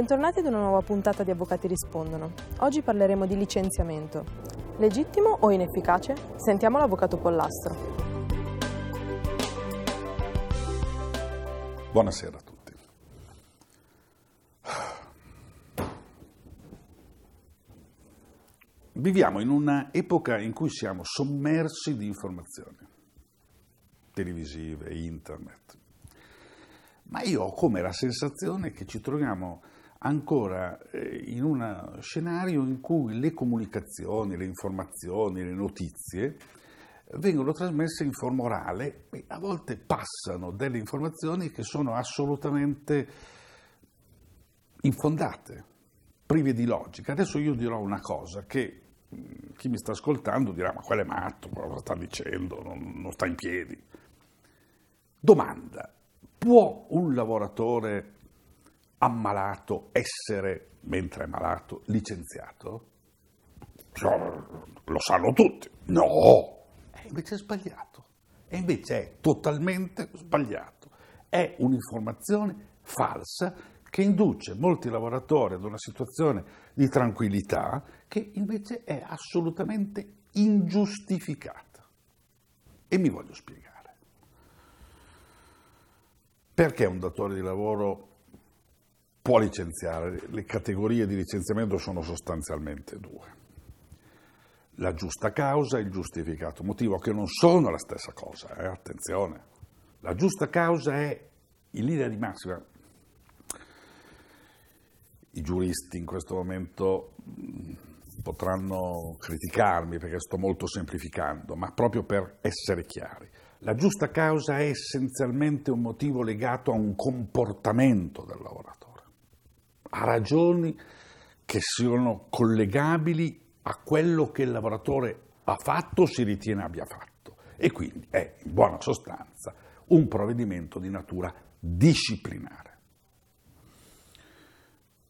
Bentornati ad una nuova puntata di Avvocati Rispondono. Oggi parleremo di licenziamento. Legittimo o inefficace? Sentiamo l'avvocato Pollastro. Buonasera a tutti. Viviamo in un'epoca in cui siamo sommersi di informazioni televisive, internet. Ma io ho come la sensazione che ci troviamo ancora eh, in uno scenario in cui le comunicazioni, le informazioni, le notizie vengono trasmesse in forma orale e a volte passano delle informazioni che sono assolutamente infondate, prive di logica. Adesso io dirò una cosa che mm, chi mi sta ascoltando dirà ma quello è matto, cosa sta dicendo, non, non sta in piedi. Domanda, può un lavoratore ammalato essere, mentre è malato, licenziato? Cioè, lo sanno tutti. No! È invece è sbagliato. E invece è totalmente sbagliato. È un'informazione falsa che induce molti lavoratori ad una situazione di tranquillità che invece è assolutamente ingiustificata. E mi voglio spiegare. Perché un datore di lavoro può licenziare, le categorie di licenziamento sono sostanzialmente due. La giusta causa e il giustificato motivo, che non sono la stessa cosa, eh? attenzione. La giusta causa è, in linea di massima, i giuristi in questo momento mm, potranno criticarmi perché sto molto semplificando, ma proprio per essere chiari. La giusta causa è essenzialmente un motivo legato a un comportamento dell'opera a ragioni che siano collegabili a quello che il lavoratore ha fatto o si ritiene abbia fatto. E quindi è, in buona sostanza, un provvedimento di natura disciplinare.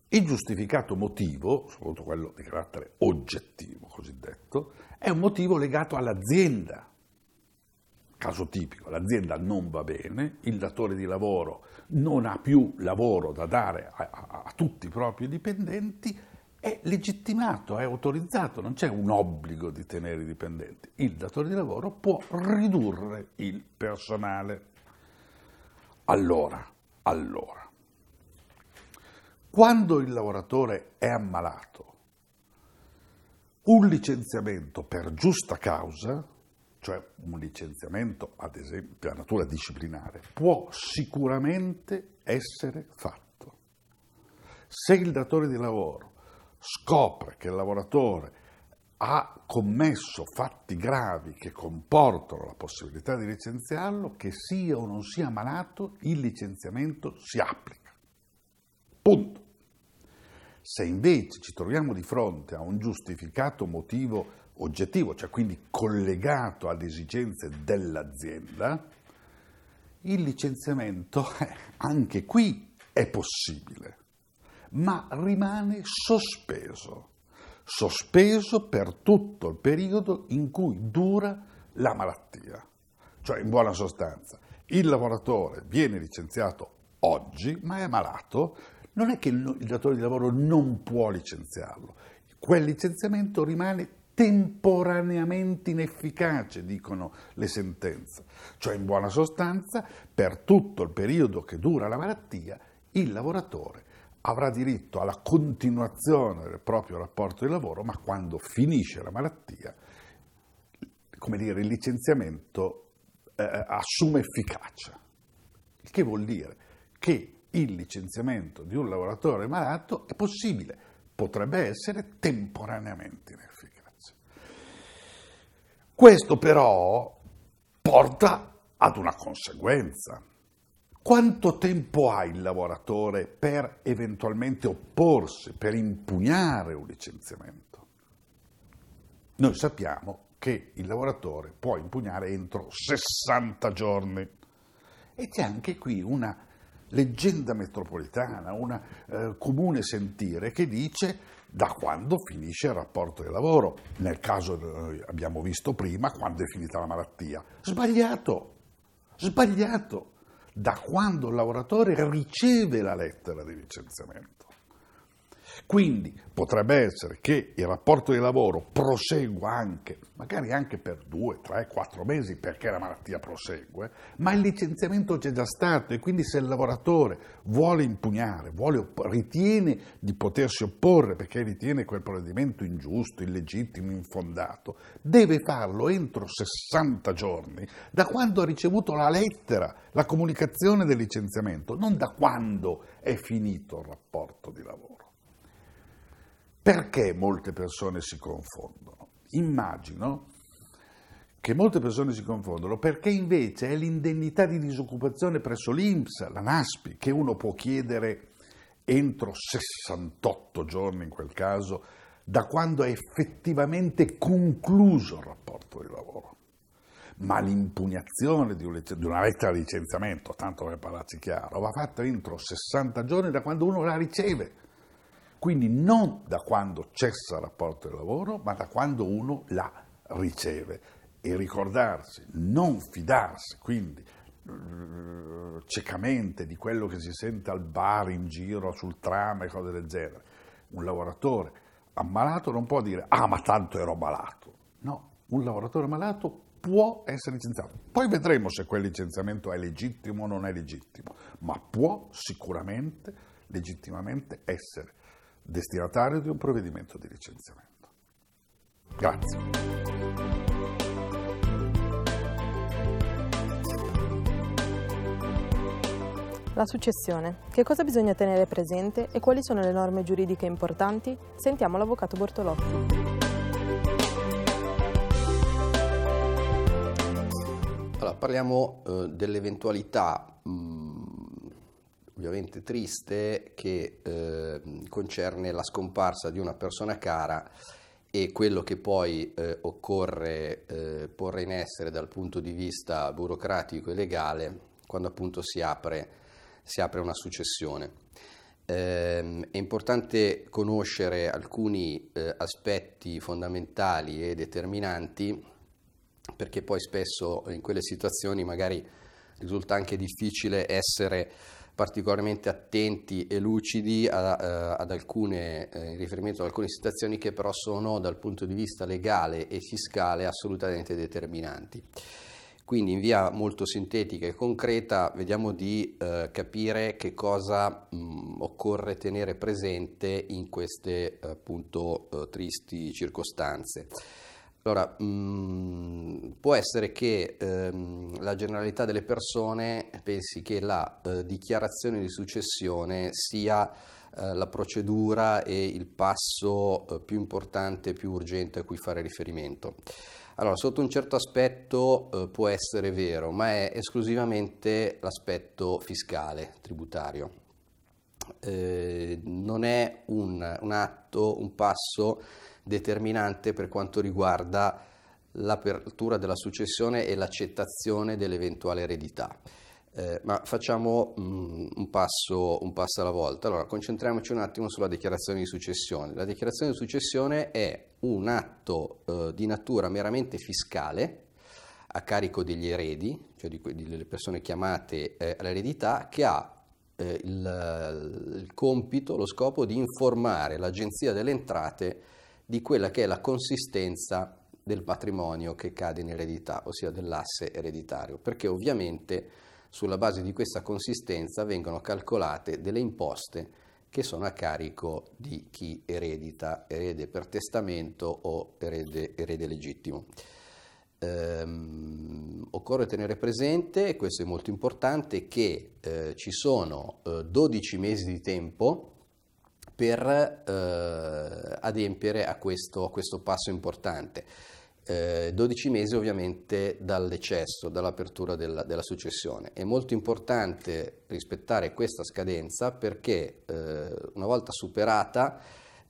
Il giustificato motivo, soprattutto quello di carattere oggettivo cosiddetto, è un motivo legato all'azienda, caso tipico, l'azienda non va bene, il datore di lavoro non ha più lavoro da dare a, a, a tutti i propri dipendenti, è legittimato, è autorizzato, non c'è un obbligo di tenere i dipendenti. Il datore di lavoro può ridurre il personale. Allora, allora, quando il lavoratore è ammalato, un licenziamento per giusta causa cioè un licenziamento, ad esempio, a natura disciplinare, può sicuramente essere fatto. Se il datore di lavoro scopre che il lavoratore ha commesso fatti gravi che comportano la possibilità di licenziarlo, che sia o non sia malato, il licenziamento si applica. Punto. Se invece ci troviamo di fronte a un giustificato motivo oggettivo, cioè quindi collegato alle esigenze dell'azienda, il licenziamento eh, anche qui è possibile, ma rimane sospeso, sospeso per tutto il periodo in cui dura la malattia. Cioè, in buona sostanza, il lavoratore viene licenziato oggi, ma è malato, non è che il datore di lavoro non può licenziarlo, quel licenziamento rimane temporaneamente inefficace, dicono le sentenze. Cioè, in buona sostanza, per tutto il periodo che dura la malattia, il lavoratore avrà diritto alla continuazione del proprio rapporto di lavoro, ma quando finisce la malattia, come dire, il licenziamento eh, eh assume efficacia. Il che vuol dire che il licenziamento di un lavoratore malato è possibile, potrebbe essere temporaneamente inefficace. Questo però porta ad una conseguenza. Quanto tempo ha il lavoratore per eventualmente opporsi, per impugnare un licenziamento? Noi sappiamo che il lavoratore può impugnare entro 60 giorni e c'è anche qui una leggenda metropolitana, un eh, comune sentire che dice da quando finisce il rapporto di lavoro. Nel caso eh, abbiamo visto prima quando è finita la malattia. Sbagliato, sbagliato. Da quando il lavoratore riceve la lettera di licenziamento. Quindi potrebbe essere che il rapporto di lavoro prosegua anche, magari anche per due, tre, quattro mesi perché la malattia prosegue, ma il licenziamento c'è già stato e quindi se il lavoratore vuole impugnare, vuole, ritiene di potersi opporre perché ritiene quel provvedimento ingiusto, illegittimo, infondato, deve farlo entro 60 giorni da quando ha ricevuto la lettera, la comunicazione del licenziamento, non da quando è finito il rapporto di lavoro. Perché molte persone si confondono? Immagino che molte persone si confondono perché invece è l'indennità di disoccupazione presso l'INPS, la NASPI, che uno può chiedere entro 68 giorni in quel caso, da quando è effettivamente concluso il rapporto di lavoro. Ma l'impugnazione di, una lettera di licenziamento, tanto per parlarci chiaro, va fatta entro 60 giorni da quando uno la riceve. Quindi non da quando cessa il rapporto di lavoro, ma da quando uno la riceve. E ricordarsi, non fidarsi, quindi eh, ciecamente di quello che si sente al bar, in giro, sul tram e cose del genere. Un lavoratore ammalato non può dire ah ma tanto ero malato. No, un lavoratore ammalato può essere licenziato. Poi vedremo se quel licenziamento è legittimo o non è legittimo, ma può sicuramente, legittimamente essere destinatario di un provvedimento di licenziamento. Grazie. La successione. Che cosa bisogna tenere presente e quali sono le norme giuridiche importanti? Sentiamo l'avvocato Bortolotti. Allora, parliamo eh, dell'eventualità mh, mm, ovviamente triste che eh, concerne la scomparsa di una persona cara e quello che poi eh, occorre eh, porre in essere dal punto di vista burocratico e legale quando appunto si apre, si apre una successione. Eh, è importante conoscere alcuni eh, aspetti fondamentali e determinanti perché poi spesso in quelle situazioni magari risulta anche difficile essere particolarmente attenti e lucidi a, a, eh, ad alcune, eh, in riferimento ad alcune situazioni che però sono dal punto di vista legale e fiscale assolutamente determinanti. Quindi in via molto sintetica e concreta vediamo di eh, capire che cosa mh, mm, occorre tenere presente in queste appunto eh, tristi circostanze. Allora, mh, mm, può essere che ehm, la generalità delle persone pensi che la eh, dichiarazione di successione sia eh, la procedura e il passo eh, più importante, più urgente a cui fare riferimento. Allora, sotto un certo aspetto eh, può essere vero, ma è esclusivamente l'aspetto fiscale, tributario. non è un, un atto, un passo determinante per quanto riguarda l'apertura della successione e l'accettazione dell'eventuale eredità. Eh, ma facciamo mh, mm, un, passo, un, passo, alla volta. Allora, concentriamoci un attimo sulla dichiarazione di successione. La dichiarazione di successione è un atto eh, di natura meramente fiscale a carico degli eredi, cioè di, di, delle persone chiamate eh, all'eredità, che ha eh, il, il compito, lo scopo di informare l'Agenzia delle Entrate di quella che è la consistenza del patrimonio che cade in eredità, ossia dell'asse ereditario, perché ovviamente sulla base di questa consistenza vengono calcolate delle imposte che sono a carico di chi eredita, erede per testamento o erede, erede legittimo. Ehm, occorre tenere presente, e questo è molto importante, che eh, ci sono eh, 12 mesi di tempo per eh, adempiere a questo, a questo, passo importante. Eh, 12 mesi ovviamente dall'eccesso, dall'apertura della, della, successione. È molto importante rispettare questa scadenza perché eh, una volta superata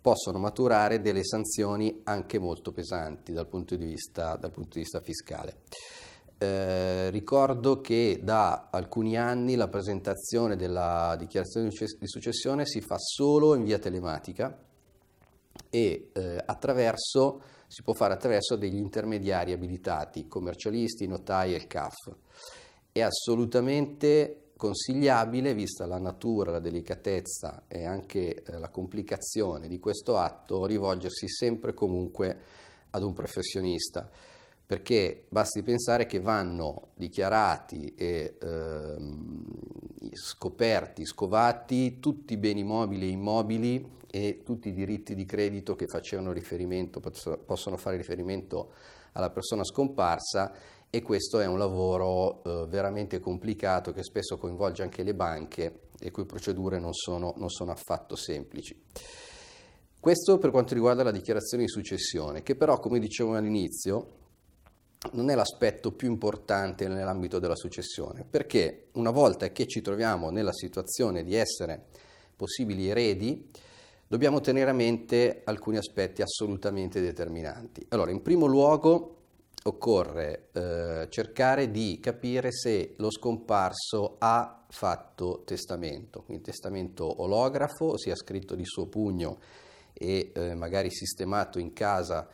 possono maturare delle sanzioni anche molto pesanti dal punto di vista, punto di vista fiscale. Eh, ricordo che da alcuni anni la presentazione della dichiarazione di successione si fa solo in via telematica e eh, attraverso, si può fare attraverso degli intermediari abilitati, commercialisti, notai e il CAF. È assolutamente consigliabile, vista la natura, la delicatezza e anche eh, la complicazione di questo atto, rivolgersi sempre comunque ad un professionista perché basti pensare che vanno dichiarati e ehm, scoperti, scovati tutti i beni mobili e immobili e tutti i diritti di credito che facevano riferimento, possono fare riferimento alla persona scomparsa e questo è un lavoro eh, veramente complicato che spesso coinvolge anche le banche e cui procedure non sono, non sono affatto semplici. Questo per quanto riguarda la dichiarazione di successione, che però, come dicevo all'inizio, non è l'aspetto più importante nell'ambito della successione, perché una volta che ci troviamo nella situazione di essere possibili eredi, dobbiamo tenere a mente alcuni aspetti assolutamente determinanti. Allora, in primo luogo occorre eh, cercare di capire se lo scomparso ha fatto testamento, quindi testamento olografo, sia scritto di suo pugno e eh, magari sistemato in casa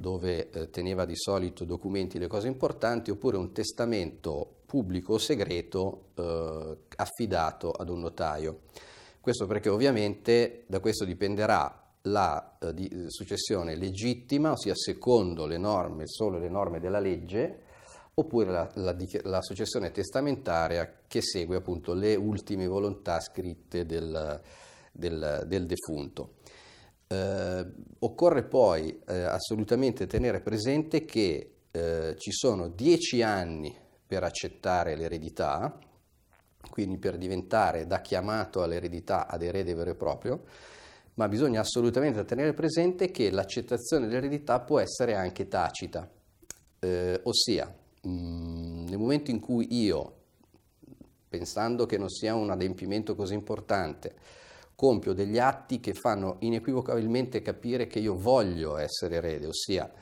dove eh, teneva di solito documenti, le cose importanti, oppure un testamento pubblico o segreto eh, affidato ad un notaio. Questo perché ovviamente da questo dipenderà la eh, di, eh, successione legittima, ossia secondo le norme, solo le norme della legge, oppure la, la, la successione testamentaria che segue appunto le ultime volontà scritte del, del, del defunto. Eh, occorre poi eh, assolutamente tenere presente che eh, ci sono 10 anni per accettare l'eredità, quindi per diventare da chiamato all'eredità ad erede vero e proprio, ma bisogna assolutamente tenere presente che l'accettazione dell'eredità può essere anche tacita, eh, ossia mh, mm, nel momento in cui io, pensando che non sia un adempimento così importante, compio degli atti che fanno inequivocabilmente capire che io voglio essere erede, ossia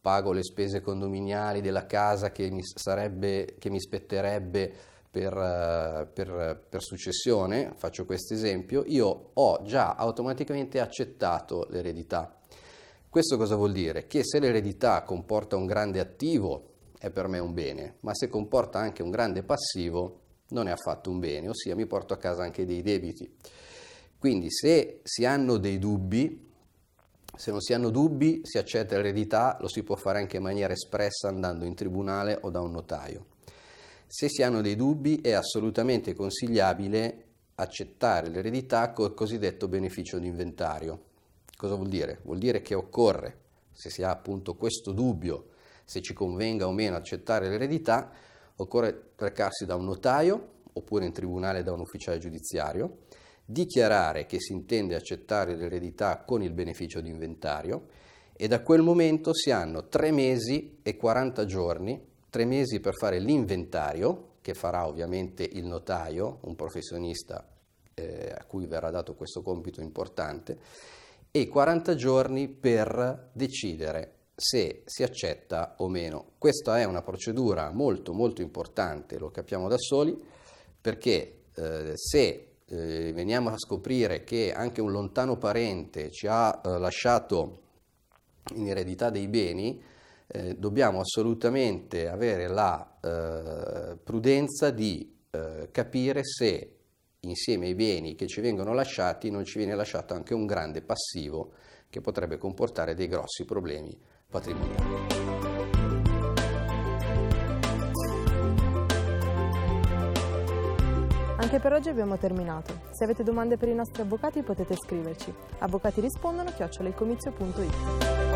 pago le spese condominiali della casa che mi, sarebbe, che mi spetterebbe per, per, per successione, faccio questo esempio, io ho già automaticamente accettato l'eredità. Questo cosa vuol dire? Che se l'eredità comporta un grande attivo è per me un bene, ma se comporta anche un grande passivo non è affatto un bene, ossia mi porto a casa anche dei debiti. Quindi se si hanno dei dubbi, se non si hanno dubbi si accetta l'eredità, lo si può fare anche in maniera espressa andando in tribunale o da un notaio. Se si hanno dei dubbi è assolutamente consigliabile accettare l'eredità col cosiddetto beneficio d'inventario. Cosa vuol dire? Vuol dire che occorre, se si ha appunto questo dubbio, se ci convenga o meno accettare l'eredità, occorre recarsi da un notaio oppure in tribunale da un ufficiale giudiziario dichiarare che si intende accettare l'eredità con il beneficio di inventario e da quel momento si hanno 3 mesi e 40 giorni, 3 mesi per fare l'inventario, che farà ovviamente il notaio, un professionista eh, a cui verrà dato questo compito importante, e 40 giorni per decidere se si accetta o meno. Questa è una procedura molto molto importante, lo capiamo da soli, perché eh, se eh, veniamo a scoprire che anche un lontano parente ci ha eh, lasciato in eredità dei beni, eh, dobbiamo assolutamente avere la eh, prudenza di eh, capire se insieme ai beni che ci vengono lasciati non ci viene lasciato anche un grande passivo che potrebbe comportare dei grossi problemi patrimoniali. Anche per oggi abbiamo terminato. Se avete domande per i nostri avvocati potete scriverci. Avvocati rispondono chiocciolaicomizio.it.